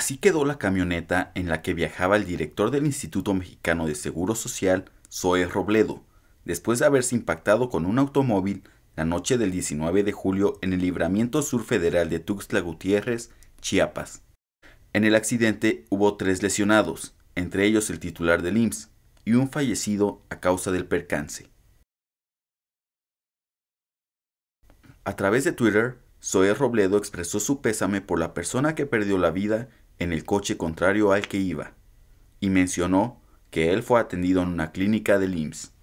Así quedó la camioneta en la que viajaba el director del Instituto Mexicano de Seguro Social, Zoe Robledo, después de haberse impactado con un automóvil la noche del 19 de julio en el libramiento sur federal de Tuxtla Gutiérrez, Chiapas. En el accidente hubo tres lesionados, entre ellos el titular del IMSS, y un fallecido a causa del percance. A través de Twitter, Zoe Robledo expresó su pésame por la persona que perdió la vida en el coche contrario al que iba, y mencionó que él fue atendido en una clínica de IMSS.